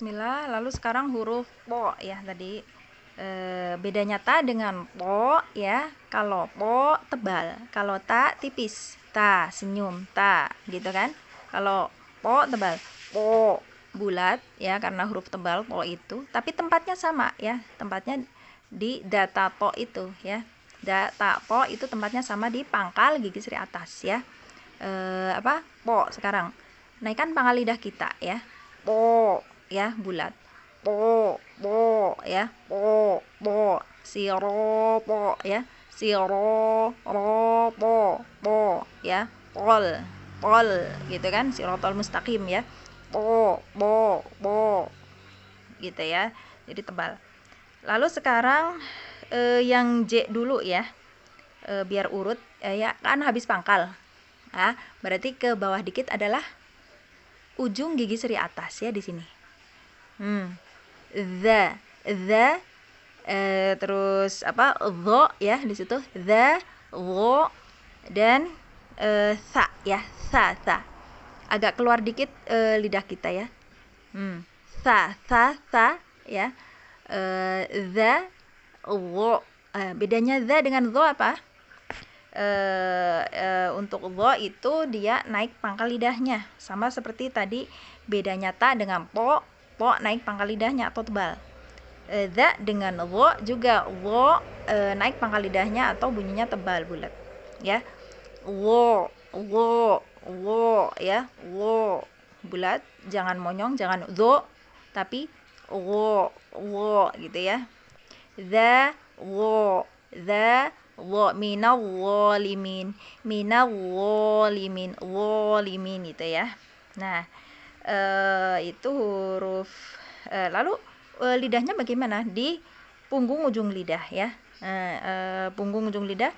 Bismillah. Lalu sekarang huruf po ya tadi. E, beda nyata dengan po ya. Kalau po tebal, kalau ta tipis. Ta senyum, ta gitu kan. Kalau po tebal, po bulat ya karena huruf tebal po itu. Tapi tempatnya sama ya. Tempatnya di data po itu ya. Data po itu tempatnya sama di pangkal gigi seri atas ya. E, apa? Po sekarang. Naikkan pangkal lidah kita ya po ya bulat po po ya po po siro ro po ya siro ro ro po po ya pol pol gitu kan si rotol mustaqim ya po po po gitu ya jadi tebal lalu sekarang eh, yang J dulu ya eh, biar urut eh, ya kan habis pangkal ah berarti ke bawah dikit adalah ujung gigi seri atas ya di sini Hmm. The the eh, terus apa the ya di situ the lo dan eh, sa ya sa sa agak keluar dikit eh, lidah kita ya hmm. sa sa sa ya eh, the lo eh, bedanya the dengan lo apa Uh, uh, untuk lo itu dia naik pangkal lidahnya sama seperti tadi bedanya ta dengan po to naik pangkal lidahnya atau tebal the dengan wo juga wo e, naik pangkal lidahnya atau bunyinya tebal bulat ya wo wo wo ya wo bulat jangan monyong jangan zo tapi wo wo gitu ya the wo the wo mina wo limin mina wo limin wo limin gitu ya nah e, itu huruf e, lalu e, lidahnya bagaimana di punggung ujung lidah ya e, e, punggung ujung lidah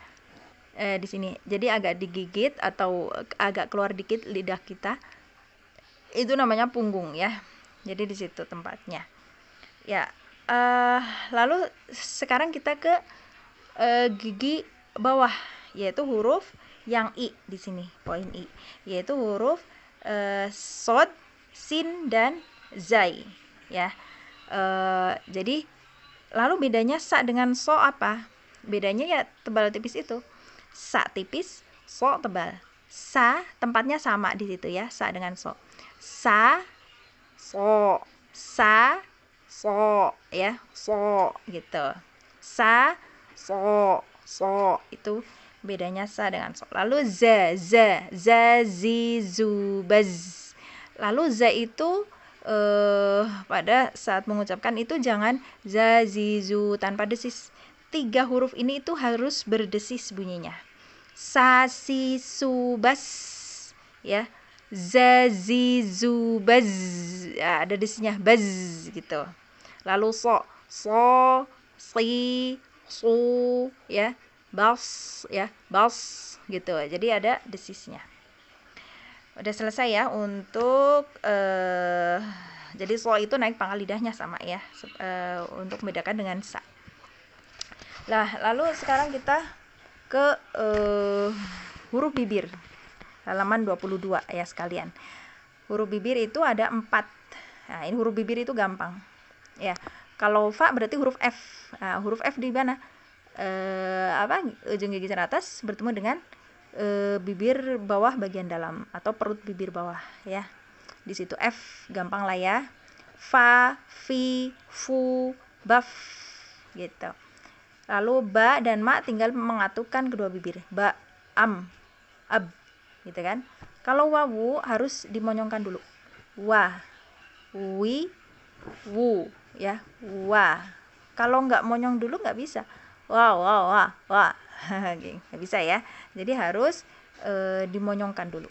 e, di sini jadi agak digigit atau agak keluar dikit lidah kita itu namanya punggung ya jadi di situ tempatnya ya e, lalu sekarang kita ke e, gigi bawah yaitu huruf yang i di sini poin i yaitu huruf uh, sod sin dan zai ya e, jadi lalu bedanya sa dengan so apa bedanya ya tebal tipis itu sa tipis so tebal sa tempatnya sama di situ ya sa dengan so sa so sa so ya so gitu sa so so itu bedanya sa dengan so lalu z z z Z, Z, Z, Lalu za itu eh, pada saat mengucapkan itu jangan za, zizu tanpa desis. Tiga huruf ini itu harus berdesis bunyinya. Sa, si, Ya. Za, Ya, ada desisnya baz gitu. Lalu so, so, si, su, ya. Bas, ya. Bas gitu. Jadi ada desisnya udah selesai ya untuk uh, jadi so itu naik pangkal lidahnya sama ya uh, untuk membedakan dengan sa lah lalu sekarang kita ke uh, huruf bibir halaman 22 ya sekalian huruf bibir itu ada empat nah ini huruf bibir itu gampang ya kalau fa berarti huruf f nah, huruf f di mana uh, apa ujung gigi teratas bertemu dengan e, bibir bawah bagian dalam atau perut bibir bawah ya. Di situ F gampang lah ya. Fa, fi, fu, baf gitu. Lalu ba dan ma tinggal mengatukan kedua bibir. Ba, am, ab gitu kan. Kalau wawu harus dimonyongkan dulu. Wa, wi, wu ya. Wa. Kalau nggak monyong dulu nggak bisa. Wa, wa, wa, wa nggak bisa ya jadi harus e, dimonyongkan dulu